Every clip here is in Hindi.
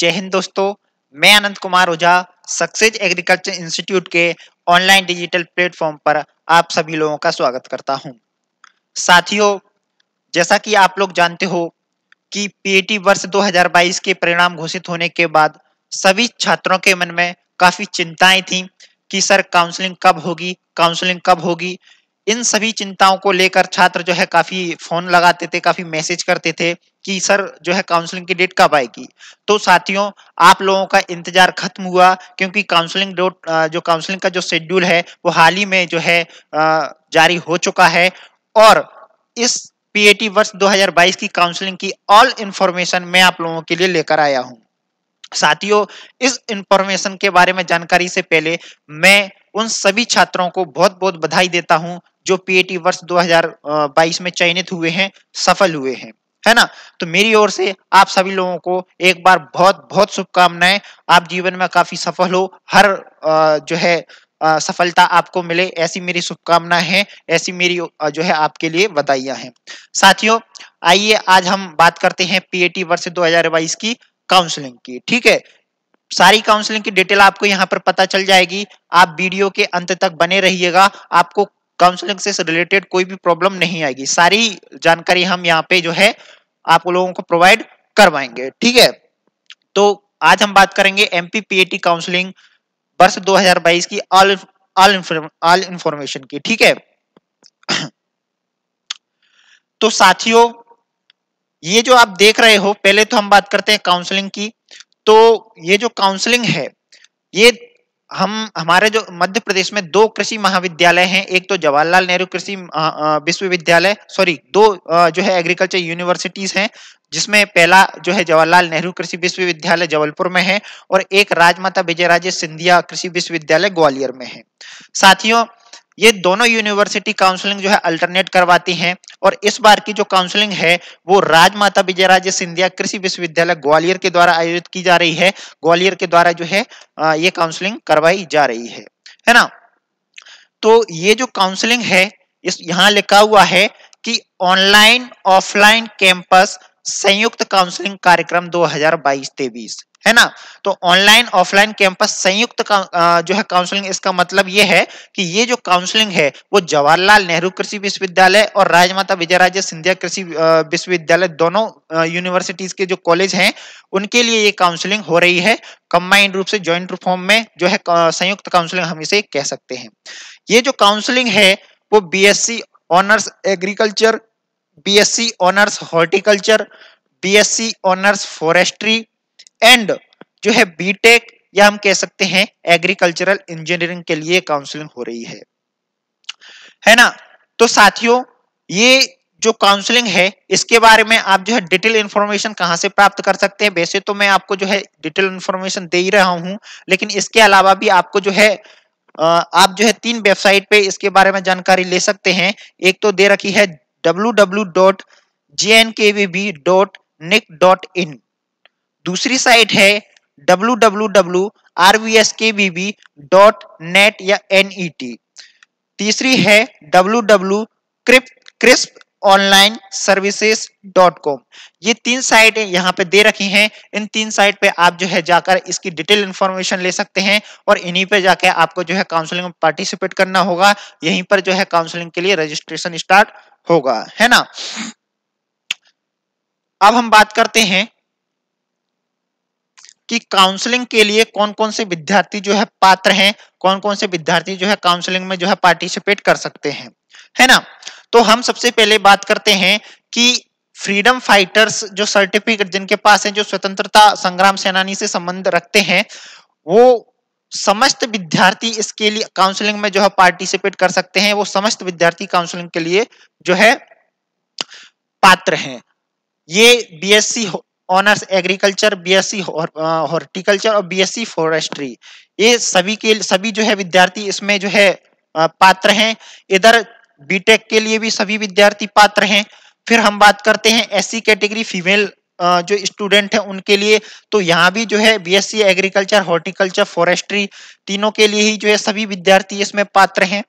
जय हिंद दोस्तों मैं Anand Kumar Ojha success agriculture institute के ऑनलाइन डिजिटल प्लेटफॉर्म पर आप सभी लोगों का स्वागत करता हूं। साथियों जैसा कि आप लोग जानते हो कि पीएटी वर्ष 2022 के परिणाम घोषित होने के बाद सभी छात्रों के मन में काफ़ी चिंताएं थी कि सर काउंसलिंग कब होगी काउंसलिंग कब होगी इन सभी चिंताओं को लेकर छात्र जो है काफ़ी फ़ोन लगाते थे काफ़ी मैसेज करते थे कि सर जो है काउंसलिंग की डेट कब आएगी तो साथियों आप लोगों का इंतजार खत्म हुआ क्योंकि काउंसलिंग डोट जो काउंसलिंग का जो शेड्यूल है वो हाल ही में जो है जारी हो चुका है और इस पीएटी वर्ष 2022 की काउंसलिंग की ऑल इंफॉर्मेशन मैं आप लोगों के लिए लेकर आया हूं साथियों इस इंफॉर्मेशन के बारे में जानकारी से पहले मैं उन सभी छात्रों को बहुत बहुत बधाई देता हूं जो पीएटी वर्ष 2022 में चयनित हुए हैं सफल हुए हैं है ना तो मेरी ओर से आप सभी लोगों को एक बार बहुत बहुत शुभकामनाएं आप जीवन में काफी सफल हो हर जो है सफलता आपको मिले ऐसी मेरी शुभकामना है ऐसी मेरी जो है आपके लिए बधाइयां हैं साथियों आइए आज हम बात करते हैं पीएटी वर्ष 2022 की काउंसलिंग की ठीक है सारी काउंसलिंग की डिटेल आपको यहाँ पर पता चल जाएगी आप वीडियो के अंत तक बने रहिएगा आपको काउंसलिंग से रिलेटेड कोई भी प्रॉब्लम नहीं आएगी सारी जानकारी हम यहाँ पे जो है आप लोगों को प्रोवाइड करवाएंगे ठीक है तो आज हम बात करेंगे एमपीपीएटी काउंसलिंग वर्ष 2022 की ऑल ऑल ऑल इंफॉर्मेशन की ठीक है तो साथियों ये जो आप देख रहे हो पहले तो हम बात करते हैं काउंसलिंग की तो ये जो काउंसलिंग है ये हम हमारे जो मध्य प्रदेश में दो कृषि महाविद्यालय हैं एक तो जवाहरलाल नेहरू कृषि विश्वविद्यालय सॉरी दो जो है एग्रीकल्चर यूनिवर्सिटीज हैं जिसमें पहला जो है जवाहरलाल नेहरू कृषि विश्वविद्यालय जबलपुर में है और एक राजमाता विजयराजे सिंधिया कृषि विश्वविद्यालय ग्वालियर में है साथियों ये दोनों यूनिवर्सिटी काउंसलिंग जो है अल्टरनेट करवाती हैं और इस बार की जो काउंसलिंग है वो राजमाता विजयराजे सिंधिया कृषि विश्वविद्यालय ग्वालियर के द्वारा आयोजित की जा रही है ग्वालियर के द्वारा जो है ये काउंसलिंग करवाई जा रही है है ना तो ये जो काउंसलिंग है इस यहाँ लिखा हुआ है कि ऑनलाइन ऑफलाइन कैंपस संयुक्त काउंसलिंग कार्यक्रम 2022 हजार है ना तो ऑनलाइन ऑफलाइन कैंपस संयुक्त का, जो है काउंसलिंग इसका मतलब ये है कि ये जो काउंसलिंग है वो जवाहरलाल नेहरू कृषि विश्वविद्यालय और राजमाता विजयराजे सिंधिया कृषि विश्वविद्यालय दोनों यूनिवर्सिटीज के जो कॉलेज हैं उनके लिए ये काउंसलिंग हो रही है कंबाइंड रूप से ज्वाइंट फॉर्म में जो है संयुक्त काउंसलिंग हम इसे कह सकते हैं ये जो काउंसलिंग है वो C honours agriculture C honours horticulture C honours forestry and जो है बीटेक या हम कह सकते हैं एग्रीकल्चरल इंजीनियरिंग के लिए काउंसलिंग हो रही है है ना तो साथियों ये जो काउंसलिंग है इसके बारे में आप जो है डिटेल इन्फॉर्मेशन कहाँ से प्राप्त कर सकते हैं वैसे तो मैं आपको जो है डिटेल इन्फॉर्मेशन दे ही रहा हूं लेकिन इसके अलावा भी आपको जो है आप जो है तीन वेबसाइट पे इसके बारे में जानकारी ले सकते हैं एक तो दे रखी है W W dot J N K V B dot nic dot in दूसरी साइट है डब्ल्यू नेट या net तीसरी है www.crisponlineservices.com ये तीन साइट यहाँ पे दे रखी हैं इन तीन साइट पे आप जो है जाकर इसकी डिटेल इंफॉर्मेशन ले सकते हैं और इन्हीं पे जाकर आपको जो है काउंसलिंग में पार्टिसिपेट करना होगा यहीं पर जो है काउंसलिंग के लिए रजिस्ट्रेशन स्टार्ट होगा है ना अब हम बात करते हैं कि काउंसलिंग के लिए कौन कौन से विद्यार्थी जो है पात्र हैं कौन कौन से विद्यार्थी जो है काउंसलिंग में जो है पार्टिसिपेट कर सकते हैं है ना तो हम सबसे पहले बात करते हैं कि फ्रीडम फाइटर्स जो सर्टिफिकेट जिनके पास है जो स्वतंत्रता संग्राम सेनानी से संबंध रखते हैं वो समस्त विद्यार्थी इसके लिए काउंसलिंग में जो है पार्टिसिपेट कर सकते हैं वो समस्त विद्यार्थी काउंसलिंग के लिए जो है पात्र हैं ये BSc honours agriculture BSc horticulture और बीएससी फॉरेस्ट्री ये सभी के सभी जो है विद्यार्थी इसमें जो है uh, पात्र हैं इधर बीटेक के लिए भी सभी विद्यार्थी पात्र हैं फिर हम बात करते हैं एससी कैटेगरी फीमेल जो स्टूडेंट है उनके लिए तो यहाँ भी जो है बीएससी एग्रीकल्चर हॉर्टिकल्चर फॉरेस्ट्री तीनों के लिए ही जो है सभी विद्यार्थी इसमें पात्र हैं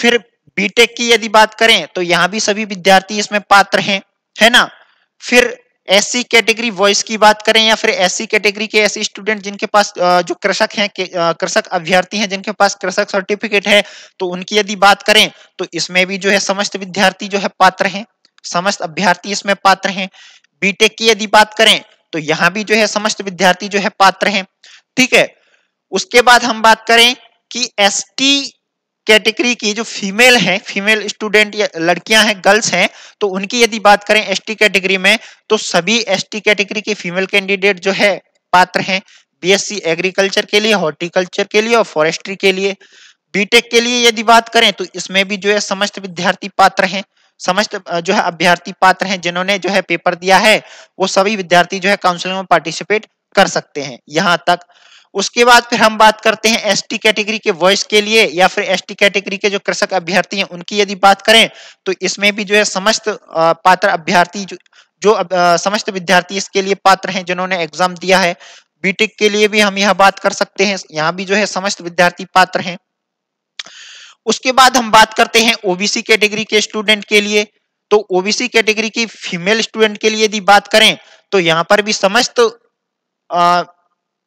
फिर बीटेक की यदि बात करें तो यहाँ भी सभी विद्यार्थी इसमें पात्र हैं है ना फिर एससी कैटेगरी वॉइस की बात करें या फिर एससी कैटेगरी के ऐसे स्टूडेंट जिनके पास जो कृषक हैं कृषक अभ्यर्थी हैं जिनके पास कृषक सर्टिफिकेट है तो उनकी यदि बात करें तो इसमें भी जो है समस्त विद्यार्थी जो है पात्र हैं समस्त अभ्यर्थी इसमें पात्र हैं बीटेक की यदि बात करें तो यहाँ भी जो है समस्त विद्यार्थी जो है पात्र हैं ठीक है उसके बाद हम बात करें कि एस टी कैटेगरी की जो फीमेल हैं फीमेल स्टूडेंट या लड़कियां हैं गर्ल्स हैं तो उनकी यदि बात करें एसटी कैटेगरी में तो सभी एसटी कैटेगरी के फीमेल कैंडिडेट जो है पात्र हैं बीएससी एग्रीकल्चर के लिए हॉर्टिकल्चर के लिए और फॉरेस्ट्री के लिए बीटेक के लिए यदि बात करें तो इसमें भी जो है समस्त विद्यार्थी पात्र हैं समस्त जो है अभ्यर्थी पात्र हैं जिन्होंने जो है पेपर दिया है वो सभी विद्यार्थी जो है काउंसिलिंग में पार्टिसिपेट कर सकते हैं यहाँ तक उसके बाद फिर हम बात करते हैं एसटी कैटेगरी के वॉइस के लिए या फिर एसटी कैटेगरी के जो कृषक अभ्यर्थी हैं उनकी यदि बात करें तो इसमें भी जो है समस्त पात्र अभ्यर्थी जो जो समस्त विद्यार्थी इसके लिए पात्र हैं जिन्होंने एग्जाम दिया है बीटेक के लिए भी हम यह बात कर सकते हैं यहाँ भी जो है समस्त विद्यार्थी पात्र हैं उसके बाद हम बात करते हैं ओबीसी कैटेगरी के स्टूडेंट के लिए तो ओबीसी कैटेगरी की फीमेल स्टूडेंट के लिए यदि बात करें तो यहाँ पर भी समस्त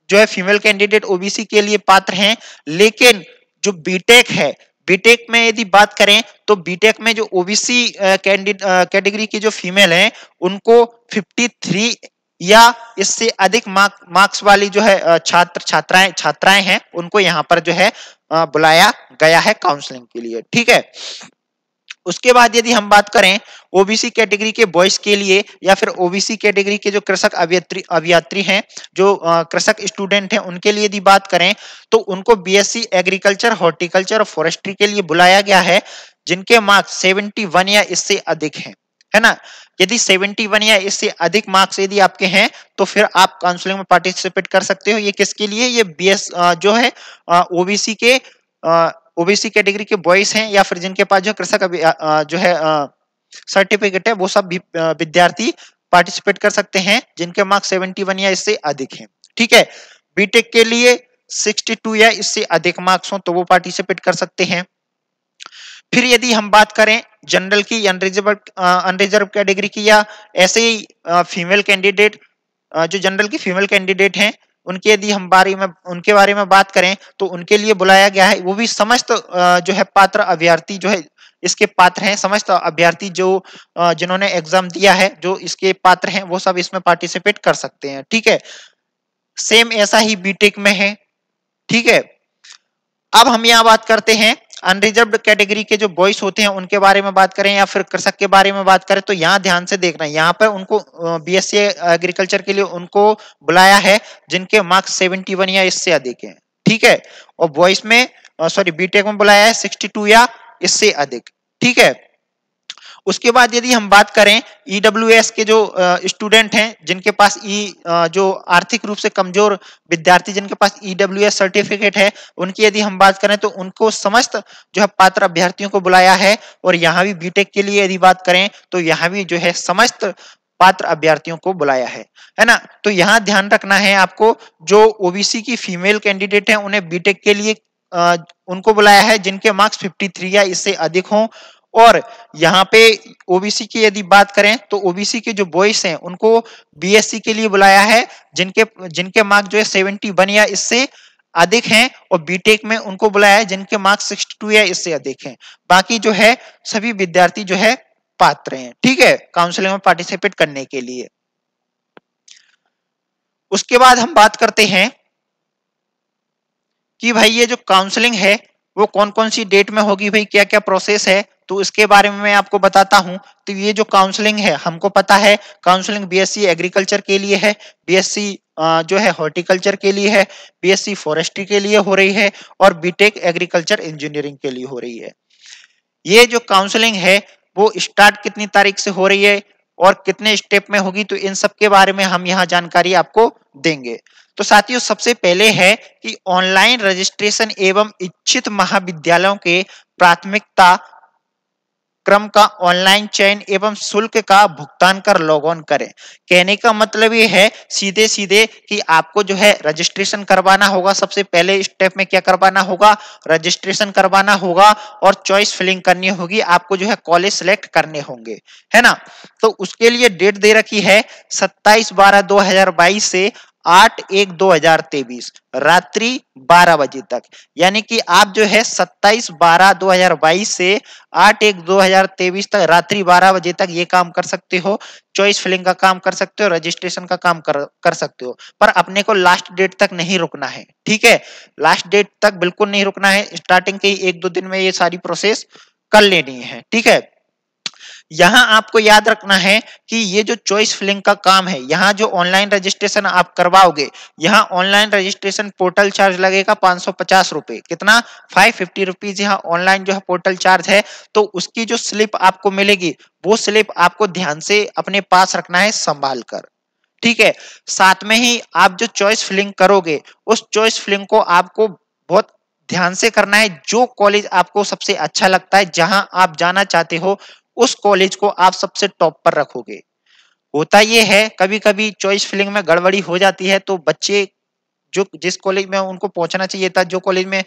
जो है फीमेल कैंडिडेट ओबीसी के लिए पात्र हैं लेकिन जो बीटेक है बीटेक में यदि बात करें तो बीटेक में जो ओबीसी कैटेगरी की जो फीमेल हैं उनको 53 या इससे अधिक मार्क मार्क्स वाली जो है छात्र छात्राएं छात्राएं हैं उनको यहाँ पर जो है बुलाया गया है काउंसलिंग के लिए ठीक है उसके बाद यदि हम बात करें ओबीसी कैटेगरी के बॉयज के लिए या फिर ओबीसी कैटेगरी के जो कृषक अभियात्री अभियात्री हैं जो कृषक स्टूडेंट हैं उनके लिए यदि बात करें तो उनको बीएससी एग्रीकल्चर हॉर्टिकल्चर और फॉरेस्ट्री के लिए बुलाया गया है जिनके मार्क्स वन या इससे अधिक है है ना यदि 71 या इससे अधिक मार्क्स यदि आपके हैं तो फिर आप काउंसलिंग में पार्टिसिपेट कर सकते हो ये किसके लिए ये बीएस जो है ओबीसी के ओबीसी कैटेगरी के बॉयज हैं या फिर जिनके पास जो कृषक जो है सर्टिफिकेट है वो सब विद्यार्थी पार्टिसिपेट कर सकते हैं जिनके मार्क्स 71 या इससे अधिक हैं ठीक है बीटेक के लिए 62 या इससे अधिक मार्क्स हो तो वो पार्टिसिपेट कर सकते हैं फिर यदि हम बात करें जनरल की अनरिजर्व अनरिजर्व कैटेगरी की या ऐसे ही फीमेल कैंडिडेट जो जनरल की फीमेल कैंडिडेट हैं उनके यदि हम बारे में उनके बारे में बात करें तो उनके लिए बुलाया गया है वो भी समस्त जो है पात्र अभ्यर्थी जो है इसके पात्र हैं समस्त अभ्यर्थी जो जिन्होंने एग्जाम दिया है जो इसके पात्र हैं वो सब इसमें पार्टिसिपेट कर सकते हैं ठीक है सेम ऐसा ही बीटेक में है ठीक है अब हम यहाँ बात करते हैं अनरिजर्व कैटेगरी के जो बॉयस होते हैं उनके बारे में बात करें या फिर कृषक के बारे में बात करें तो यहाँ ध्यान से देखना है यहाँ पर उनको बीएससी एग्रीकल्चर के लिए उनको बुलाया है जिनके मार्क्स सेवेंटी वन या इससे अधिक है ठीक है और बॉयस में सॉरी बीटेक में बुलाया है टू या इससे अधिक ठीक है उसके बाद यदि हम बात करें ईडब्ल्यू e के जो स्टूडेंट हैं जिनके पास ई e, जो आर्थिक रूप से कमजोर विद्यार्थी जिनके पास ईडब्ल्यू e सर्टिफिकेट है उनकी यदि हम बात करें तो उनको समस्त जो है पात्र अभ्यर्थियों को बुलाया है और यहाँ भी बीटेक के लिए यदि बात करें तो यहाँ भी जो है समस्त पात्र अभ्यर्थियों को बुलाया है है ना तो यहाँ ध्यान रखना है आपको जो ओबीसी की फीमेल कैंडिडेट है उन्हें बीटेक के लिए आ, उनको बुलाया है जिनके मार्क्स 53 या इससे अधिक हों और यहाँ पे ओबीसी की यदि बात करें तो ओबीसी के जो बॉयस हैं उनको बीएससी के लिए बुलाया है जिनके जिनके मार्क जो है सेवेंटी वन या इससे अधिक हैं और बीटेक में उनको बुलाया है जिनके मार्क सिक्सटी टू या इससे अधिक हैं बाकी जो है सभी विद्यार्थी जो है पात्र हैं ठीक है काउंसिलिंग में पार्टिसिपेट करने के लिए उसके बाद हम बात करते हैं कि भाई ये जो काउंसलिंग है वो कौन कौन सी डेट में होगी भाई क्या क्या प्रोसेस है तो इसके बारे में मैं आपको बताता हूं तो ये जो काउंसलिंग है हमको पता है काउंसलिंग बीएससी एग्रीकल्चर के लिए है बीएससी जो है हॉर्टिकल्चर के लिए है बीएससी फॉरेस्ट्री के लिए हो रही है और बीटेक एग्रीकल्चर इंजीनियरिंग के लिए हो रही है ये जो काउंसलिंग है वो स्टार्ट कितनी तारीख से हो रही है और कितने स्टेप में होगी तो इन सब के बारे में हम यहाँ जानकारी आपको देंगे तो साथियों सबसे पहले है कि ऑनलाइन रजिस्ट्रेशन एवं इच्छित महाविद्यालयों के प्राथमिकता क्रम का ऑनलाइन चयन एवं शुल्क का भुगतान कर लॉग ऑन करें कहने का मतलब ये है सीधे सीधे कि आपको जो है रजिस्ट्रेशन करवाना होगा सबसे पहले स्टेप में क्या करवाना होगा रजिस्ट्रेशन करवाना होगा और चॉइस फिलिंग करनी होगी आपको जो है कॉलेज सेलेक्ट करने होंगे है ना तो उसके लिए डेट दे रखी है सत्ताईस बारह दो से आठ एक दो हजार तेईस रात्रि बारह बजे तक यानी कि आप जो है सत्ताईस बारह दो हजार बाईस से आठ एक दो हजार तेईस तक रात्रि बारह बजे तक ये काम कर सकते हो चॉइस फिलिंग का काम कर सकते हो रजिस्ट्रेशन का काम कर, कर सकते हो पर अपने को लास्ट डेट तक नहीं रुकना है ठीक है लास्ट डेट तक बिल्कुल नहीं रुकना है स्टार्टिंग के एक दो दिन में ये सारी प्रोसेस कर लेनी है ठीक है यहां आपको याद रखना है कि ये जो चॉइस फिलिंग का काम है यहाँ जो ऑनलाइन रजिस्ट्रेशन आप करवाओगे यहाँ ऑनलाइन रजिस्ट्रेशन पोर्टल चार्ज लगेगा पांच सौ पचास रुपए कितना फाइव फिफ्टी रुपीज यहाँ ऑनलाइन जो है पोर्टल चार्ज है तो उसकी जो स्लिप आपको मिलेगी वो स्लिप आपको ध्यान से अपने पास रखना है संभाल कर ठीक है साथ में ही आप जो चॉइस फिलिंग करोगे उस चॉइस फिलिंग को आपको बहुत ध्यान से करना है जो कॉलेज आपको सबसे अच्छा लगता है जहां आप जाना चाहते हो उस कॉलेज को आप सबसे टॉप पर रखोगे होता ये है कभी कभी चॉइस फिलिंग में गड़बड़ी हो जाती है तो बच्चे जो जिस कॉलेज में उनको पहुंचना चाहिए था जो कॉलेज में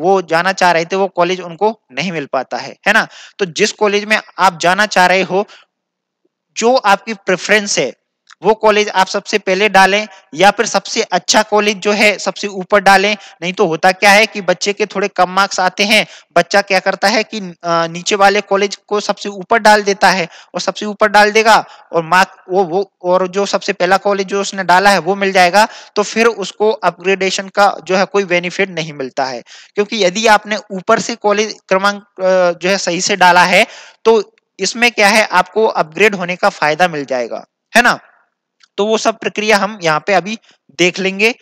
वो जाना चाह रहे थे वो कॉलेज उनको नहीं मिल पाता है है ना तो जिस कॉलेज में आप जाना चाह रहे हो जो आपकी प्रेफरेंस है वो कॉलेज आप सबसे पहले डालें या फिर सबसे अच्छा कॉलेज जो है सबसे ऊपर डालें नहीं तो होता क्या है कि बच्चे के थोड़े कम मार्क्स आते हैं बच्चा क्या करता है कि नीचे वाले कॉलेज को सबसे ऊपर डाल देता है और सबसे ऊपर डाल देगा और मार्क वो वो और जो सबसे पहला कॉलेज जो उसने डाला है वो मिल जाएगा तो फिर उसको अपग्रेडेशन का जो है कोई बेनिफिट नहीं मिलता है क्योंकि यदि आपने ऊपर से कॉलेज क्रमांक जो है सही से डाला है तो इसमें क्या है आपको अपग्रेड होने का फायदा मिल जाएगा है ना तो वो सब प्रक्रिया हम यहाँ पे अभी देख लेंगे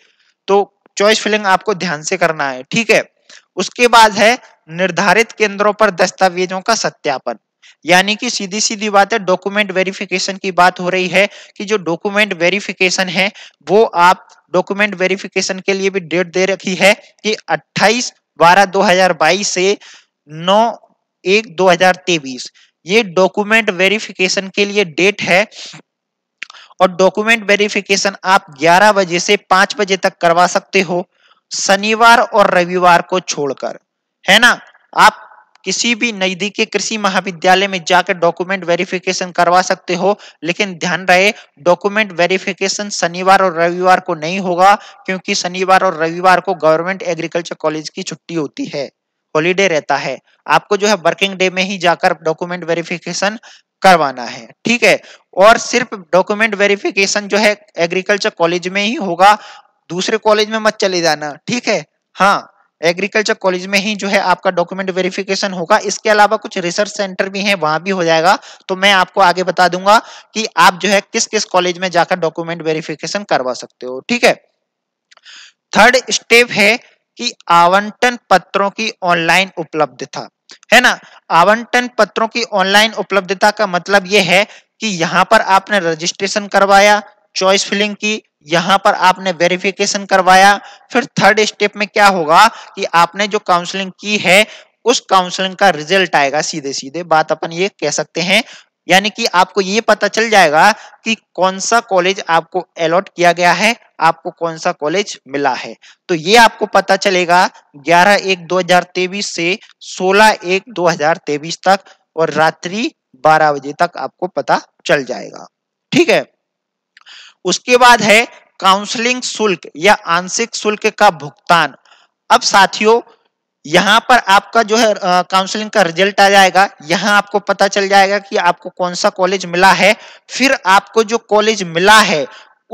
तो चॉइस फिलिंग आपको ध्यान से करना है ठीक है उसके बाद है निर्धारित केंद्रों पर दस्तावेजों का सत्यापन यानी कि सीधी सीधी बात है डॉक्यूमेंट वेरिफिकेशन की बात हो रही है कि जो डॉक्यूमेंट वेरिफिकेशन है वो आप डॉक्यूमेंट वेरिफिकेशन के लिए भी डेट दे रखी है कि 28 बारह 2022 से 9 एक 2023 ये डॉक्यूमेंट वेरिफिकेशन के लिए डेट है और डॉक्यूमेंट वेरिफिकेशन आप 11 बजे से 5 बजे तक करवा सकते हो शनिवार और रविवार को छोड़कर है ना आप किसी भी नजदीकी कृषि महाविद्यालय में जाकर डॉक्यूमेंट वेरिफिकेशन करवा सकते हो लेकिन ध्यान रहे डॉक्यूमेंट वेरिफिकेशन शनिवार और रविवार को नहीं होगा क्योंकि शनिवार और रविवार को गवर्नमेंट एग्रीकल्चर कॉलेज की छुट्टी होती है हॉलीडे रहता है आपको जो है वर्किंग डे में ही जाकर डॉक्यूमेंट वेरिफिकेशन करवाना है ठीक है और सिर्फ डॉक्यूमेंट वेरिफिकेशन जो है एग्रीकल्चर कॉलेज में ही होगा दूसरे कॉलेज में मत चले जाना ठीक है हाँ एग्रीकल्चर कॉलेज में ही जो है आपका डॉक्यूमेंट वेरिफिकेशन होगा इसके अलावा कुछ रिसर्च सेंटर भी हैं वहां भी हो जाएगा तो मैं आपको आगे बता दूंगा कि आप जो है किस किस कॉलेज में जाकर डॉक्यूमेंट वेरिफिकेशन करवा सकते हो ठीक है थर्ड स्टेप है कि आवंटन पत्रों की ऑनलाइन उपलब्धता है ना आवंटन पत्रों की ऑनलाइन उपलब्धता का मतलब यह है कि यहाँ पर आपने रजिस्ट्रेशन करवाया चॉइस फिलिंग की यहाँ पर आपने वेरिफिकेशन करवाया फिर थर्ड स्टेप में क्या होगा कि आपने जो काउंसलिंग की है उस काउंसलिंग का रिजल्ट आएगा सीधे सीधे बात अपन ये कह सकते हैं यानी कि आपको ये पता चल जाएगा कि कौन सा कॉलेज आपको अलॉट किया गया है आपको कौन सा कॉलेज मिला है तो ये आपको पता चलेगा 11 एक 2023 से 16 एक 2023 तक और रात्रि 12 बजे तक आपको पता चल जाएगा ठीक है उसके बाद है काउंसलिंग शुल्क या आंशिक शुल्क का भुगतान अब साथियों यहाँ पर आपका जो है काउंसलिंग का रिजल्ट आ जाएगा यहाँ आपको पता चल जाएगा कि आपको कौन सा कॉलेज मिला है फिर आपको जो कॉलेज मिला है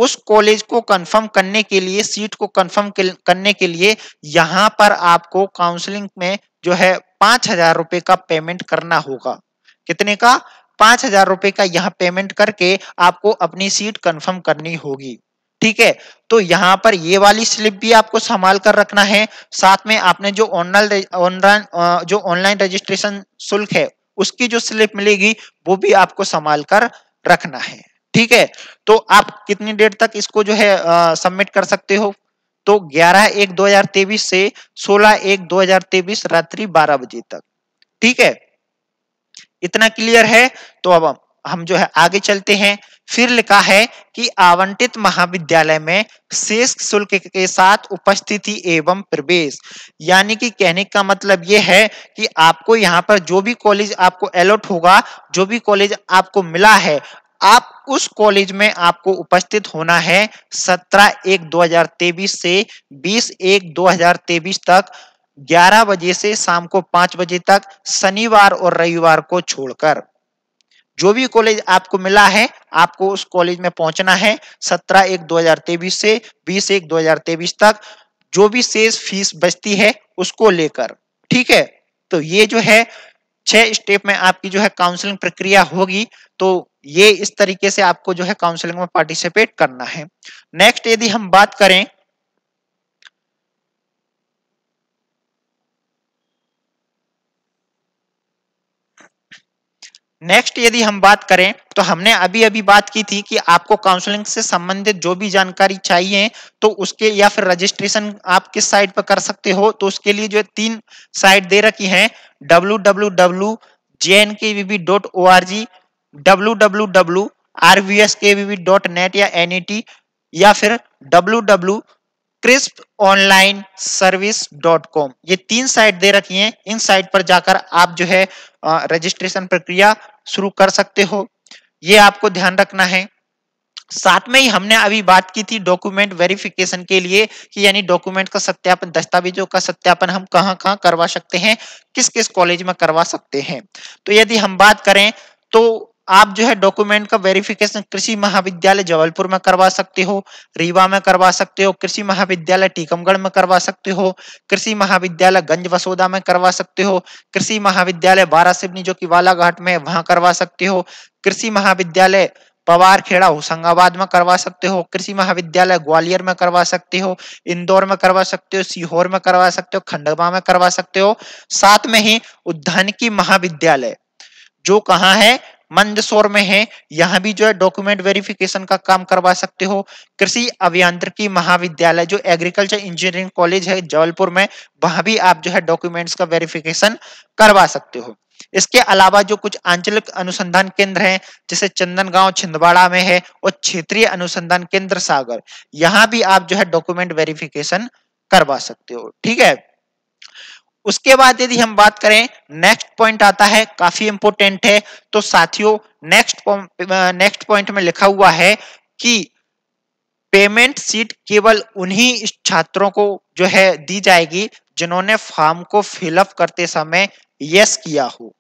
उस कॉलेज को कंफर्म करने के लिए सीट को कंफर्म करने के लिए यहाँ पर आपको काउंसलिंग में जो है पांच हजार रुपए का पेमेंट करना होगा कितने का पांच हजार रुपए का यहाँ पेमेंट करके आपको अपनी सीट कंफर्म करनी होगी ठीक है तो यहाँ पर ये वाली स्लिप भी आपको संभाल कर रखना है साथ में आपने जो ऑनलाइन ऑनलाइन जो ऑनलाइन रजिस्ट्रेशन शुल्क है उसकी जो स्लिप मिलेगी वो भी आपको संभाल कर रखना है ठीक है तो आप कितनी डेट तक इसको जो है सबमिट कर सकते हो तो 11 एक 2023 से 16 एक 2023 रात्रि 12 बजे तक ठीक है इतना क्लियर है तो अब हम हम जो है आगे चलते हैं फिर लिखा है कि आवंटित महाविद्यालय में शेष शुल्क के साथ उपस्थिति एवं प्रवेश यानी कि कहने का मतलब यह है कि आपको यहाँ पर जो भी कॉलेज आपको अलॉट होगा जो भी कॉलेज आपको मिला है आप उस कॉलेज में आपको उपस्थित होना है 17 एक 2023 से 20 एक 2023 तक 11 बजे से शाम को 5 बजे तक शनिवार और रविवार को छोड़कर जो भी कॉलेज आपको मिला है आपको उस कॉलेज में पहुंचना है 17 एक 2023 से 20 एक 2023 तक जो भी शेष फीस बचती है उसको लेकर ठीक है तो ये जो है छह स्टेप में आपकी जो है काउंसलिंग प्रक्रिया होगी तो ये इस तरीके से आपको जो है काउंसलिंग में पार्टिसिपेट करना है नेक्स्ट यदि हम बात करें नेक्स्ट यदि हम बात करें तो हमने अभी अभी बात की थी कि आपको काउंसलिंग से संबंधित जो भी जानकारी चाहिए तो उसके या फिर रजिस्ट्रेशन आप किस साइट पर कर सकते हो तो उसके लिए जो तीन साइट दे रखी हैं W W W J N K V dot O R G W W W R V S K V dot net या एन ई टी या फिर W W crisp online service dot com ये तीन साइट दे रखी हैं इन साइट पर जाकर आप जो है रजिस्ट्रेशन प्रक्रिया शुरू कर सकते हो ये आपको ध्यान रखना है साथ में ही हमने अभी बात की थी डॉक्यूमेंट वेरिफिकेशन के लिए कि यानी डॉक्यूमेंट का सत्यापन दस्तावेजों का सत्यापन हम कहां कहां करवा सकते हैं किस किस कॉलेज में करवा सकते हैं तो यदि हम बात करें तो आप जो है डॉक्यूमेंट का वेरिफिकेशन कृषि महाविद्यालय जबलपुर में करवा सकते हो रीवा में करवा सकते हो कृषि महाविद्यालय टीकमगढ़ में करवा सकते हो कृषि महाविद्यालय गंज वसोदा में करवा सकते हो कृषि महाविद्यालय बारासिवनी जो कि वालाघाट में वहां करवा सकते हो कृषि महाविद्यालय पवार खेड़ा होशंगाबाद में करवा सकते हो कृषि महाविद्यालय ग्वालियर में करवा सकते हो इंदौर में करवा सकते हो सीहोर में करवा सकते हो खंडवा में करवा सकते हो साथ में ही उद्यानिकी महाविद्यालय जो कहाँ है मंदसौर में है यहाँ भी जो है डॉक्यूमेंट वेरिफिकेशन का काम करवा सकते हो कृषि अभियांत्रिकी महाविद्यालय जो एग्रीकल्चर इंजीनियरिंग कॉलेज है जबलपुर में वहां भी आप जो है डॉक्यूमेंट्स का वेरिफिकेशन करवा सकते हो इसके अलावा जो कुछ आंचलिक अनुसंधान केंद्र हैं जैसे चंदनगांव छिंदवाड़ा में है और क्षेत्रीय अनुसंधान केंद्र सागर यहाँ भी आप जो है डॉक्यूमेंट वेरिफिकेशन करवा सकते हो ठीक है उसके बाद यदि हम बात करें नेक्स्ट पॉइंट आता है काफी इंपोर्टेंट है तो साथियों नेक्स्ट नेक्स्ट पॉइंट में लिखा हुआ है कि पेमेंट सीट केवल उन्हीं छात्रों को जो है दी जाएगी जिन्होंने फॉर्म को फिलअप करते समय यस किया हो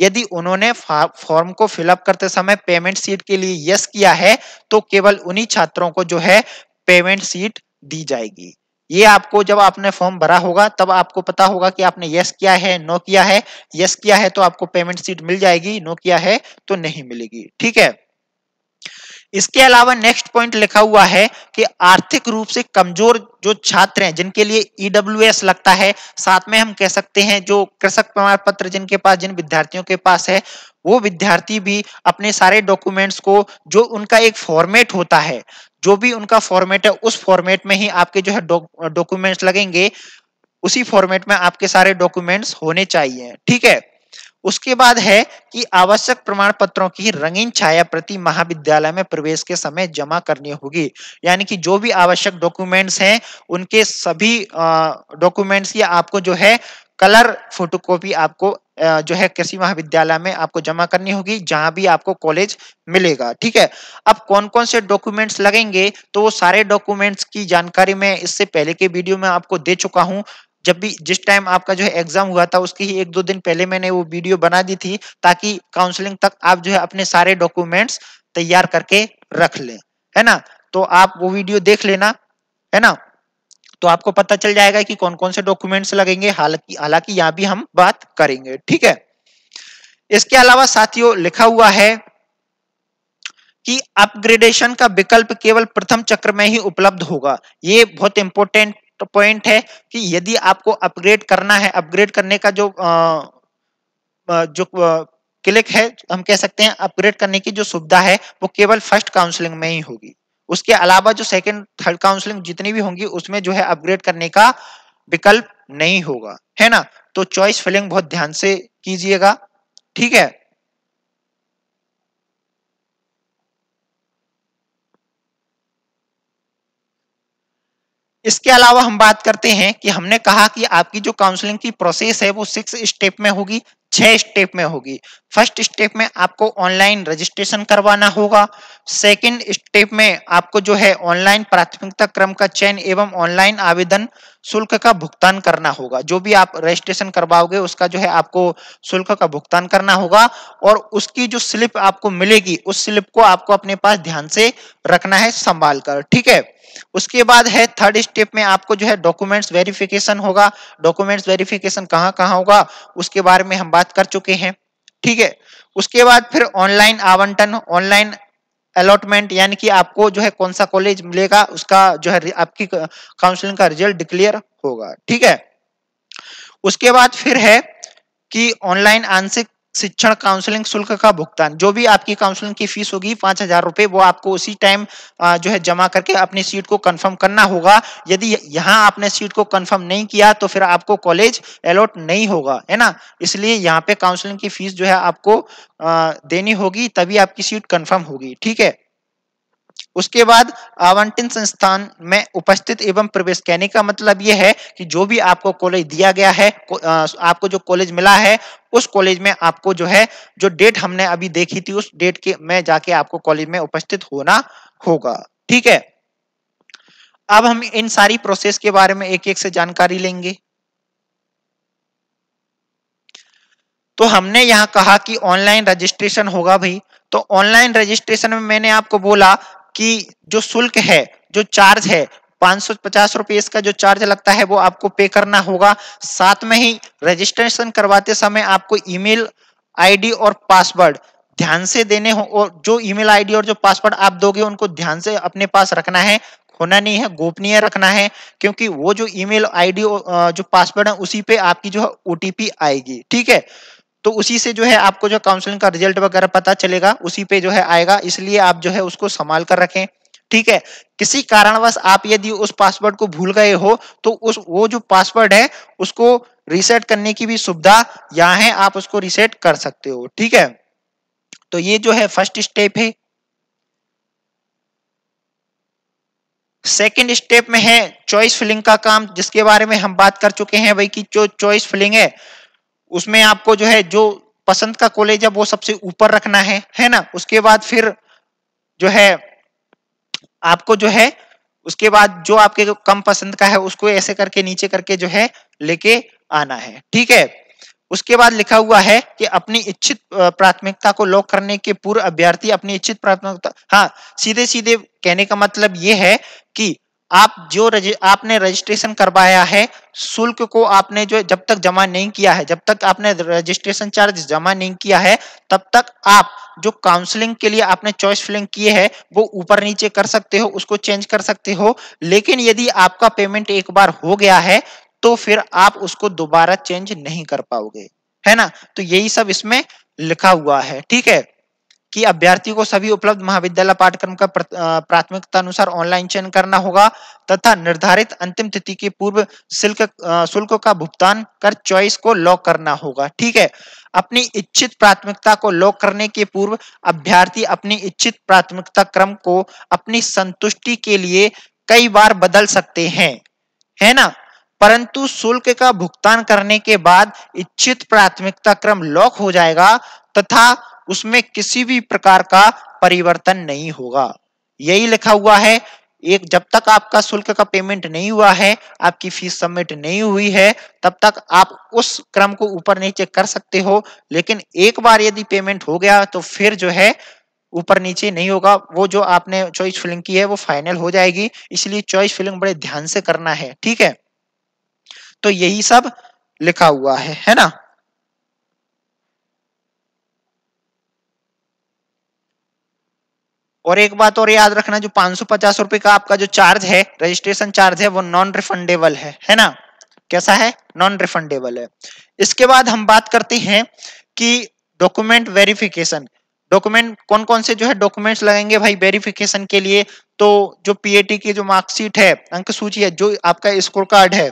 यदि उन्होंने फॉर्म को फिलअप करते समय पेमेंट सीट के लिए यस किया है तो केवल उन्हीं छात्रों को जो है पेमेंट सीट दी जाएगी ये आपको जब आपने फॉर्म भरा होगा तब आपको पता होगा कि आपने यस किया है नो किया है यस किया है तो आपको पेमेंट सीट मिल जाएगी नो किया है तो नहीं मिलेगी ठीक है इसके अलावा नेक्स्ट पॉइंट लिखा हुआ है कि आर्थिक रूप से कमजोर जो छात्र हैं जिनके लिए ईडब्ल्यू e लगता है साथ में हम कह सकते हैं जो कृषक प्रमाण पत्र जिनके पास जिन विद्यार्थियों के पास है वो विद्यार्थी भी अपने सारे डॉक्यूमेंट्स को जो उनका एक फॉर्मेट होता है जो भी उनका फॉर्मेट है उस फॉर्मेट में ही आपके जो है डॉक्यूमेंट्स लगेंगे उसी फॉर्मेट में आपके सारे डॉक्यूमेंट्स होने चाहिए ठीक है उसके बाद है कि आवश्यक प्रमाण पत्रों की रंगीन छाया प्रति महाविद्यालय में प्रवेश के समय जमा करनी होगी यानी कि जो भी आवश्यक डॉक्यूमेंट्स हैं उनके सभी डॉक्यूमेंट्स की आपको जो है कलर फोटोकॉपी आपको जो है कृषि महाविद्यालय में आपको जमा करनी होगी जहां भी आपको कॉलेज मिलेगा ठीक है अब कौन कौन से डॉक्यूमेंट्स लगेंगे तो वो सारे डॉक्यूमेंट्स की जानकारी मैं इससे पहले के वीडियो में आपको दे चुका हूं जब भी जिस टाइम आपका जो है एग्जाम हुआ था उसके ही एक दो दिन पहले मैंने वो वीडियो बना दी थी ताकि काउंसलिंग तक आप जो है अपने सारे डॉक्यूमेंट्स तैयार करके रख ले है ना तो आप वो वीडियो देख लेना है ना तो आपको पता चल जाएगा कि कौन कौन से डॉक्यूमेंट्स लगेंगे हालांकि हालांकि यहां भी हम बात करेंगे ठीक है इसके अलावा साथियों लिखा हुआ है कि अपग्रेडेशन का विकल्प केवल प्रथम चक्र में ही उपलब्ध होगा ये बहुत इंपॉर्टेंट पॉइंट है कि यदि आपको अपग्रेड करना है अपग्रेड करने का जो आ, जो क्लिक है हम कह सकते हैं अपग्रेड करने की जो सुविधा है वो केवल फर्स्ट काउंसलिंग में ही होगी उसके अलावा जो सेकंड थर्ड काउंसलिंग जितनी भी होंगी उसमें जो है अपग्रेड करने का विकल्प नहीं होगा है ना तो चॉइस फिलिंग बहुत ध्यान से कीजिएगा ठीक है इसके अलावा हम बात करते हैं कि हमने कहा कि आपकी जो काउंसलिंग की प्रोसेस है वो सिक्स स्टेप में होगी छह स्टेप में होगी फर्स्ट स्टेप में आपको ऑनलाइन रजिस्ट्रेशन करवाना होगा सेकंड स्टेप में आपको जो है ऑनलाइन प्राथमिकता क्रम का चयन एवं ऑनलाइन आवेदन शुल्क का भुगतान करना होगा जो भी आप रजिस्ट्रेशन करवाओगे उसका जो है आपको शुल्क का भुगतान करना होगा और उसकी जो स्लिप आपको मिलेगी उस स्लिप को आपको अपने पास ध्यान से रखना है संभाल कर ठीक है उसके बाद है थर्ड स्टेप में आपको जो है डॉक्यूमेंट्स वेरिफिकेशन होगा डॉक्यूमेंट्स वेरिफिकेशन कहाँ कहाँ होगा उसके बारे में हम बात कर चुके हैं ठीक है उसके बाद फिर ऑनलाइन आवंटन ऑनलाइन अलॉटमेंट यानी कि आपको जो है कौन सा कॉलेज मिलेगा उसका जो है आपकी काउंसलिंग का रिजल्ट डिक्लेयर होगा ठीक है उसके बाद फिर है कि ऑनलाइन आंशिक शिक्षण काउंसलिंग शुल्क का भुगतान जो भी आपकी काउंसलिंग की फीस होगी पांच हजार रुपए वो आपको उसी टाइम जो है जमा करके अपनी सीट को कंफर्म करना होगा यदि यहाँ आपने सीट को कंफर्म नहीं किया तो फिर आपको कॉलेज अलॉट नहीं होगा है ना इसलिए यहाँ पे काउंसलिंग की फीस जो है आपको देनी होगी तभी आपकी सीट कन्फर्म होगी ठीक है उसके बाद आवंटन संस्थान में उपस्थित एवं प्रवेश कहने का मतलब यह है कि जो भी आपको कॉलेज दिया गया है आपको जो कॉलेज मिला है उस कॉलेज में आपको जो है जो डेट हमने अभी देखी थी उस डेट के में जाके आपको कॉलेज में उपस्थित होना होगा ठीक है अब हम इन सारी प्रोसेस के बारे में एक एक से जानकारी लेंगे तो हमने यहां कहा कि ऑनलाइन रजिस्ट्रेशन होगा भाई तो ऑनलाइन रजिस्ट्रेशन में मैंने आपको बोला कि जो शुल्क है जो चार्ज है पांच सौ पचास रुपये इसका जो चार्ज लगता है वो आपको पे करना होगा साथ में ही रजिस्ट्रेशन करवाते समय आपको ईमेल आईडी और पासवर्ड ध्यान से देने हो और जो ईमेल आईडी और जो पासवर्ड आप दोगे उनको ध्यान से अपने पास रखना है खोना नहीं है गोपनीय रखना है क्योंकि वो जो ईमेल आईडी जो पासवर्ड है उसी पे आपकी जो है ओटीपी आएगी ठीक है तो उसी से जो है आपको जो काउंसलिंग का रिजल्ट वगैरह पता चलेगा उसी पे जो है आएगा इसलिए आप जो है उसको संभाल कर रखें ठीक है किसी कारणवश आप यदि उस पासवर्ड को भूल गए हो तो उस वो जो पासवर्ड है उसको रिसेट करने की भी सुविधा यहाँ है आप उसको रिसेट कर सकते हो ठीक है तो ये जो है फर्स्ट स्टेप है सेकेंड स्टेप में है चॉइस फिलिंग का काम जिसके बारे में हम बात कर चुके हैं भाई की जो चॉइस फिलिंग है उसमें आपको जो है जो पसंद का कॉलेज है वो सबसे ऊपर रखना है है ना उसके बाद फिर जो है आपको जो है उसके बाद जो आपके जो कम पसंद का है उसको ऐसे करके नीचे करके जो है लेके आना है ठीक है उसके बाद लिखा हुआ है कि अपनी इच्छित प्राथमिकता को लॉक करने के पूर्व अभ्यर्थी अपनी इच्छित प्राथमिकता हाँ सीधे सीधे कहने का मतलब ये है कि आप जो रज, आपने रजिस्ट्रेशन करवाया है शुल्क को आपने जो जब तक जमा नहीं किया है जब तक आपने रजिस्ट्रेशन चार्ज जमा नहीं किया है तब तक आप जो काउंसलिंग के लिए आपने चॉइस फिलिंग किए है वो ऊपर नीचे कर सकते हो उसको चेंज कर सकते हो लेकिन यदि आपका पेमेंट एक बार हो गया है तो फिर आप उसको दोबारा चेंज नहीं कर पाओगे है ना तो यही सब इसमें लिखा हुआ है ठीक है कि अभ्यर्थी को सभी उपलब्ध महाविद्यालय पाठ्यक्रम का प्राथमिकता अनुसार ऑनलाइन चयन करना होगा तथा निर्धारित अंतिम तिथि के पूर्व शुल्क शुल्क का भुगतान कर चॉइस को लॉक करना होगा ठीक है अपनी इच्छित प्राथमिकता को लॉक करने के पूर्व अभ्यर्थी अपनी इच्छित प्राथमिकता क्रम को अपनी संतुष्टि के लिए कई बार बदल सकते हैं है ना परंतु शुल्क का भुगतान करने के बाद इच्छित प्राथमिकता क्रम लॉक हो जाएगा तथा उसमें किसी भी प्रकार का परिवर्तन नहीं होगा यही लिखा हुआ है एक जब तक आपका शुल्क का पेमेंट नहीं हुआ है आपकी फीस सबमिट नहीं हुई है तब तक आप उस क्रम को ऊपर नीचे कर सकते हो लेकिन एक बार यदि पेमेंट हो गया तो फिर जो है ऊपर नीचे नहीं होगा वो जो आपने चॉइस फिलिंग की है वो फाइनल हो जाएगी इसलिए चॉइस फिलिंग बड़े ध्यान से करना है ठीक है तो यही सब लिखा हुआ है है ना और एक बात और याद रखना जो पांच रुपए का आपका जो चार्ज है रजिस्ट्रेशन चार्ज है वो नॉन रिफंडेबल है है ना कैसा है नॉन रिफंडेबल है इसके बाद हम बात करते हैं कि डॉक्यूमेंट वेरिफिकेशन डॉक्यूमेंट कौन कौन से जो है डॉक्यूमेंट्स लगेंगे भाई वेरिफिकेशन के लिए तो जो पीएटी की जो मार्कशीट है अंक सूची है जो आपका स्कोर कार्ड है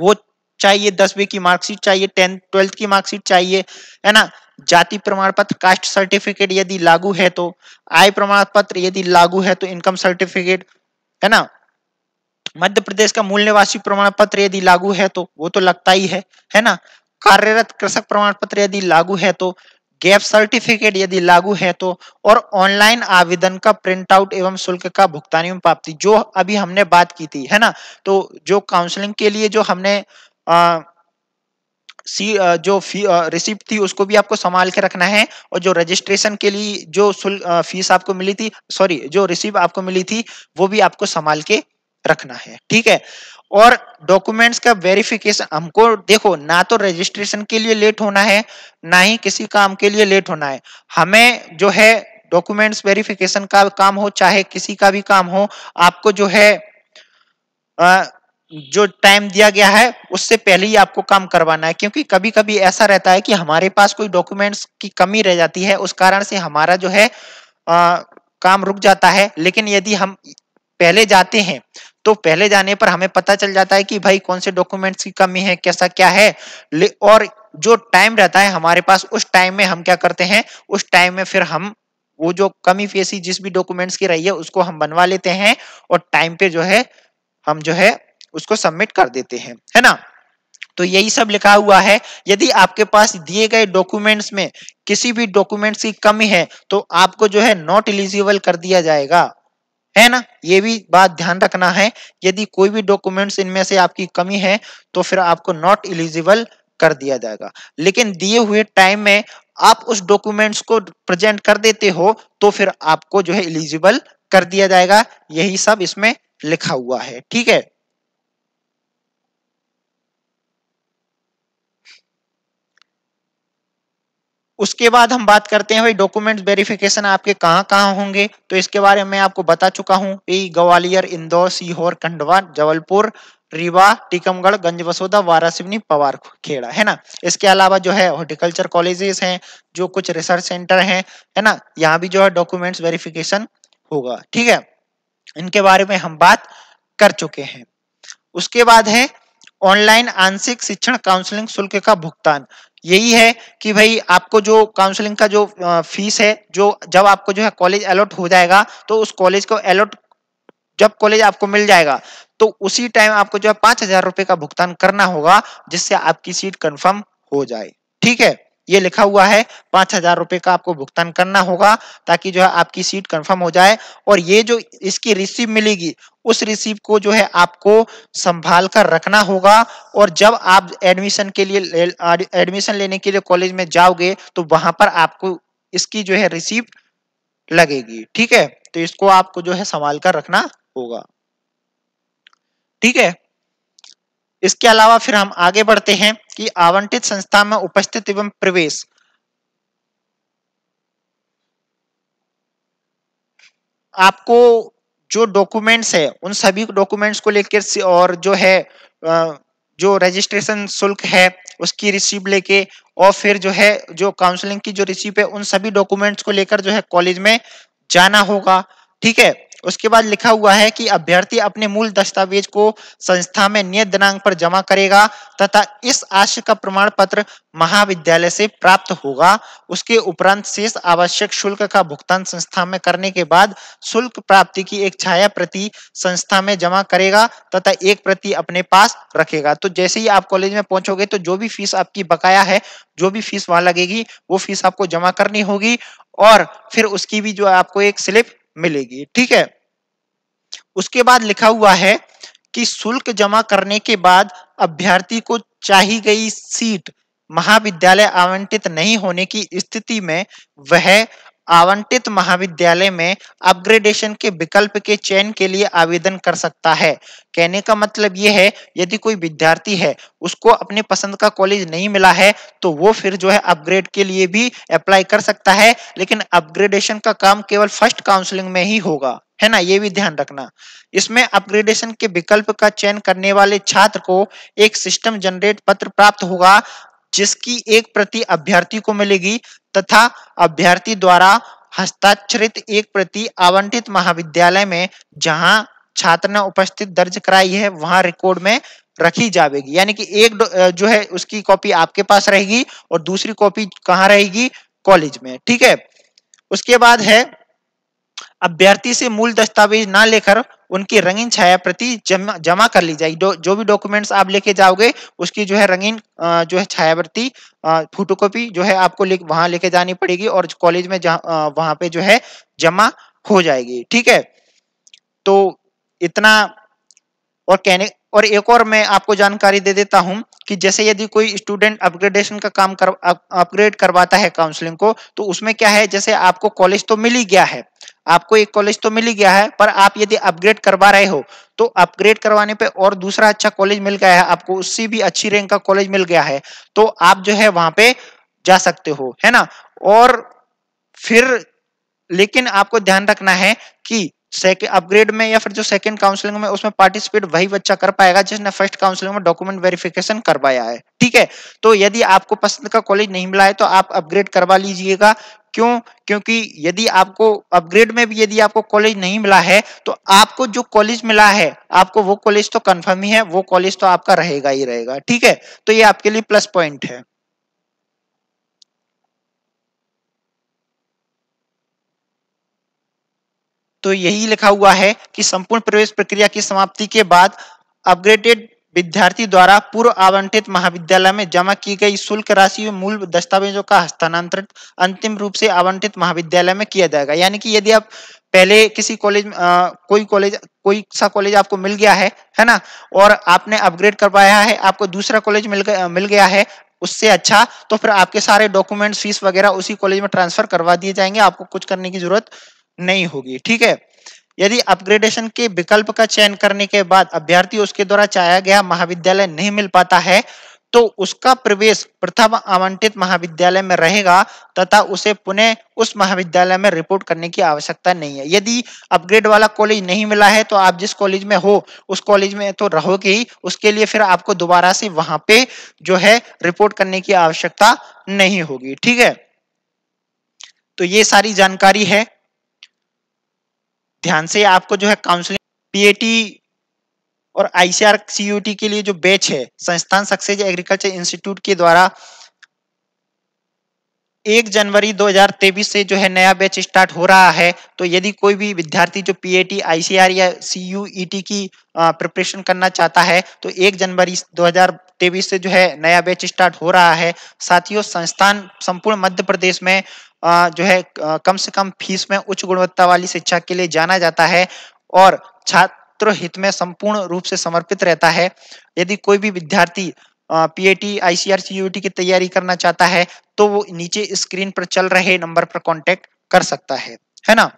वो चाहिए दसवीं की मार्कशीट चाहिए टेंथ ट्वेल्थ की मार्कशीट चाहिए है ना जाति प्रमाण पत्र कास्ट सर्टिफिकेट यदि लागू है तो आय प्रमाण पत्र यदि लागू है तो इनकम सर्टिफिकेट है ना मध्य प्रदेश का मूल निवासी प्रमाण पत्र यदि लागू है तो वो तो लगता ही है है ना कार्यरत कृषक प्रमाण पत्र यदि लागू है तो गैप सर्टिफिकेट यदि लागू है तो और ऑनलाइन आवेदन का प्रिंट आउट एवं शुल्क का भुगतान एवं प्राप्ति जो अभी हमने बात की थी है ना तो जो काउंसलिंग के लिए जो हमने अः सी जो फी रिसिप्ट थी उसको भी आपको संभाल के रखना है और जो रजिस्ट्रेशन के लिए जो फीस आपको मिली थी सॉरी जो रिसिप्ट आपको मिली थी वो भी आपको संभाल के रखना है ठीक है और डॉक्यूमेंट्स का वेरिफिकेशन हमको देखो ना तो रजिस्ट्रेशन के लिए लेट होना है ना ही किसी काम के लिए लेट होना है हमें जो है डॉक्यूमेंट्स वेरिफिकेशन का काम हो चाहे किसी का भी काम हो आपको जो है आ, जो टाइम दिया गया है उससे पहले ही आपको काम करवाना है क्योंकि कभी कभी ऐसा रहता है कि हमारे पास कोई डॉक्यूमेंट्स की कमी रह जाती है उस कारण से हमारा जो है आ, काम रुक जाता है लेकिन यदि हम पहले जाते हैं तो पहले जाने पर हमें पता चल जाता है कि भाई कौन से डॉक्यूमेंट्स की कमी है कैसा क्या है और जो टाइम रहता है हमारे पास उस टाइम में हम क्या करते हैं उस टाइम में फिर हम वो जो कमी फेसी जिस भी डॉक्यूमेंट्स की रही है उसको हम बनवा लेते हैं और टाइम पे जो है हम जो है उसको सबमिट कर देते हैं है ना तो यही सब लिखा हुआ है यदि आपके पास दिए गए डॉक्यूमेंट्स में किसी भी डॉक्यूमेंट्स की कमी है तो आपको जो है नॉट एलिजिबल कर दिया जाएगा है ना ये भी बात ध्यान रखना है यदि कोई भी डॉक्यूमेंट्स इनमें से आपकी कमी है तो फिर आपको नॉट एलिजिबल कर दिया जाएगा लेकिन दिए हुए टाइम में आप उस डॉक्यूमेंट्स को प्रेजेंट कर देते हो तो फिर आपको जो है एलिजिबल कर दिया जाएगा यही सब इसमें लिखा हुआ है ठीक है उसके बाद हम बात करते हैं भाई डॉक्यूमेंट वेरिफिकेशन आपके कहाँ कहाँ होंगे तो इसके बारे में आपको बता चुका हूँ ग्वालियर इंदौर सीहोर खंडवा जबलपुर रीवा टीकमगढ़ गंजवसोदा वारासिवनी पवार खेड़ा है ना इसके अलावा जो है हॉर्टिकल्चर कॉलेजेस हैं जो कुछ रिसर्च सेंटर हैं है ना यहाँ भी जो है डॉक्यूमेंट्स वेरिफिकेशन होगा ठीक है इनके बारे में हम बात कर चुके हैं उसके बाद है ऑनलाइन आंशिक शिक्षण काउंसलिंग शुल्क का भुगतान यही है कि भाई आपको जो काउंसलिंग का जो फीस है जो जब आपको जो है कॉलेज अलॉट हो जाएगा तो उस कॉलेज को अलॉट जब कॉलेज आपको मिल जाएगा तो उसी टाइम आपको जो है पांच हजार रुपए का भुगतान करना होगा जिससे आपकी सीट कंफर्म हो जाए ठीक है ये लिखा हुआ है पांच हजार रुपए का आपको भुगतान करना होगा ताकि जो है आपकी सीट कंफर्म हो जाए और ये जो इसकी रिसीव मिलेगी उस रिसीव को जो है आपको संभाल कर रखना होगा और जब आप एडमिशन के लिए एडमिशन लेने के लिए कॉलेज में जाओगे तो वहां पर आपको इसकी जो है रिसीव लगेगी ठीक है तो इसको आपको जो है संभाल कर रखना होगा ठीक है इसके अलावा फिर हम आगे बढ़ते हैं कि आवंटित संस्था में उपस्थित एवं प्रवेश आपको जो डॉक्यूमेंट्स है उन सभी डॉक्यूमेंट्स को लेकर और जो है जो रजिस्ट्रेशन शुल्क है उसकी रिसीप लेके और फिर जो है जो काउंसलिंग की जो रिसीप है उन सभी डॉक्यूमेंट्स को लेकर जो है कॉलेज में जाना होगा ठीक है उसके बाद लिखा हुआ है कि अभ्यर्थी अपने मूल दस्तावेज को संस्था में नियत दिनांक पर जमा करेगा तथा इस आशय का प्रमाण पत्र महाविद्यालय से प्राप्त होगा उसके उपरांत शेष आवश्यक शुल्क का भुगतान संस्था में करने के बाद शुल्क प्राप्ति की एक छाया प्रति संस्था में जमा करेगा तथा एक प्रति अपने पास रखेगा तो जैसे ही आप कॉलेज में पहुंचोगे तो जो भी फीस आपकी बकाया है जो भी फीस वहां लगेगी वो फीस आपको जमा करनी होगी और फिर उसकी भी जो आपको एक स्लिप मिलेगी ठीक है उसके बाद लिखा हुआ है कि शुल्क जमा करने के बाद अभ्यर्थी को चाही गई सीट महाविद्यालय आवंटित नहीं होने की स्थिति में वह आवंटित महाविद्यालय में अपग्रेडेशन के विकल्प के चयन के लिए आवेदन कर सकता है कहने का मतलब ये है यदि कोई विद्यार्थी है उसको अपने पसंद का कॉलेज नहीं मिला है तो वो फिर जो है अपग्रेड के लिए भी अप्लाई कर सकता है लेकिन अपग्रेडेशन का काम केवल फर्स्ट काउंसलिंग में ही होगा है ना ये भी ध्यान रखना इसमें अपग्रेडेशन के विकल्प का चयन करने वाले छात्र को एक सिस्टम जनरेट पत्र प्राप्त होगा जिसकी एक प्रति अभ्यर्थी को मिलेगी तथा अभ्यर्थी द्वारा हस्ताक्षरित एक प्रति आवंटित महाविद्यालय में जहां छात्र ने उपस्थित दर्ज कराई है वहां रिकॉर्ड में रखी जाएगी यानी कि एक जो है उसकी कॉपी आपके पास रहेगी और दूसरी कॉपी कहाँ रहेगी कॉलेज में ठीक है उसके बाद है अभ्यर्थी से मूल दस्तावेज ना लेकर उनकी रंगीन छाया प्रति जमा जमा कर ली जाएगी जो जो भी डॉक्यूमेंट्स आप लेके जाओगे उसकी जो है रंगीन जो है छाया प्रति फोटोकॉपी जो है आपको ले, वहां लेके जानी पड़ेगी और कॉलेज में वहां पे जो है जमा हो जाएगी ठीक है तो इतना और कहने और एक और मैं आपको जानकारी दे देता हूं कि जैसे यदि कोई स्टूडेंट अपग्रेडेशन का काम कर अपग्रेड करवाता है काउंसलिंग को तो उसमें क्या है जैसे आपको कॉलेज तो मिल ही गया है आपको एक कॉलेज तो मिल ही गया है पर आप यदि अपग्रेड करवा रहे हो तो अपग्रेड करवाने पे और दूसरा अच्छा कॉलेज मिल गया है आपको उससे भी अच्छी रैंक का कॉलेज मिल गया है तो आप जो है वहां पे जा सकते हो है ना और फिर लेकिन आपको ध्यान रखना है कि अपग्रेड में या फिर जो सेकंड काउंसलिंग में उसमें पार्टिसिपेट वही बच्चा कर पाएगा जिसने फर्स्ट काउंसलिंग में डॉक्यूमेंट वेरिफिकेशन करवाया है ठीक है तो यदि आपको पसंद का कॉलेज नहीं मिला है तो आप अपग्रेड करवा लीजिएगा क्यों क्योंकि यदि आपको अपग्रेड में भी यदि आपको कॉलेज नहीं मिला है तो आपको जो कॉलेज मिला है आपको वो कॉलेज तो कंफर्म ही है वो कॉलेज तो आपका रहेगा ही रहेगा ठीक है तो ये आपके लिए प्लस पॉइंट है तो यही लिखा हुआ है कि संपूर्ण प्रवेश प्रक्रिया की समाप्ति के बाद अपग्रेडेड विद्यार्थी द्वारा पूर्व आवंटित महाविद्यालय में जमा की गई शुल्क राशि मूल दस्तावेजों का हस्तांतरण अंतिम रूप से आवंटित महाविद्यालय में किया जाएगा यानी कि यदि आप पहले किसी कॉलेज कोई कॉलेज कोई सा कॉलेज आपको मिल गया है है ना और आपने अपग्रेड करवाया है आपको दूसरा कॉलेज मिल गया मिल गया है उससे अच्छा तो फिर आपके सारे डॉक्यूमेंट फीस वगैरह उसी कॉलेज में ट्रांसफर करवा दिए जाएंगे आपको कुछ करने की जरूरत नहीं होगी ठीक है यदि अपग्रेडेशन के विकल्प का चयन करने के बाद अभ्यर्थी उसके द्वारा चाहा गया महाविद्यालय नहीं मिल पाता है तो उसका प्रवेश प्रथम आवंटित महाविद्यालय में रहेगा तथा उसे पुनः उस महाविद्यालय में रिपोर्ट करने की आवश्यकता नहीं है यदि अपग्रेड वाला कॉलेज नहीं मिला है तो आप जिस कॉलेज में हो उस कॉलेज में तो रहोगे ही उसके लिए फिर आपको दोबारा से वहां पे जो है रिपोर्ट करने की आवश्यकता नहीं होगी ठीक है तो ये सारी जानकारी है ध्यान से आपको जो है काउंसलिंग पीएटी और आईसीआर सीयूटी के लिए जो बैच है संस्थान सक्सेज एग्रीकल्चर इंस्टीट्यूट के द्वारा एक जनवरी 2023 से जो है नया बैच स्टार्ट हो रहा है तो यदि कोई भी विद्यार्थी जो पीएटी आईसीआर या सीयूईटी e की प्रिपरेशन करना चाहता है तो एक जनवरी 2023 से जो है नया बैच स्टार्ट हो रहा है साथियों संस्थान संपूर्ण मध्य प्रदेश में जो है कम से कम फीस में उच्च गुणवत्ता वाली शिक्षा के लिए जाना जाता है और छात्र हित में संपूर्ण रूप से समर्पित रहता है यदि कोई भी विद्यार्थी पीएटी यू टी की तैयारी करना चाहता है तो वो नीचे स्क्रीन पर चल रहे नंबर पर कॉन्टेक्ट कर सकता है है ना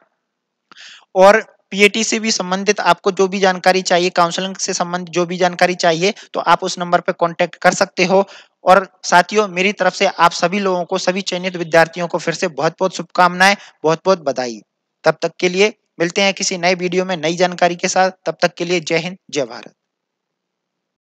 और पीएटी से भी संबंधित आपको जो भी जानकारी चाहिए काउंसलिंग से संबंधित जो भी जानकारी चाहिए तो आप उस नंबर पर कॉन्टेक्ट कर सकते हो और साथियों मेरी तरफ से आप सभी लोगों को सभी चयनित विद्यार्थियों को फिर से बहुत बहुत शुभकामनाएं बहुत बहुत बधाई तब तक के लिए मिलते हैं किसी नए वीडियो में नई जानकारी के साथ तब तक के लिए जय हिंद जय भारत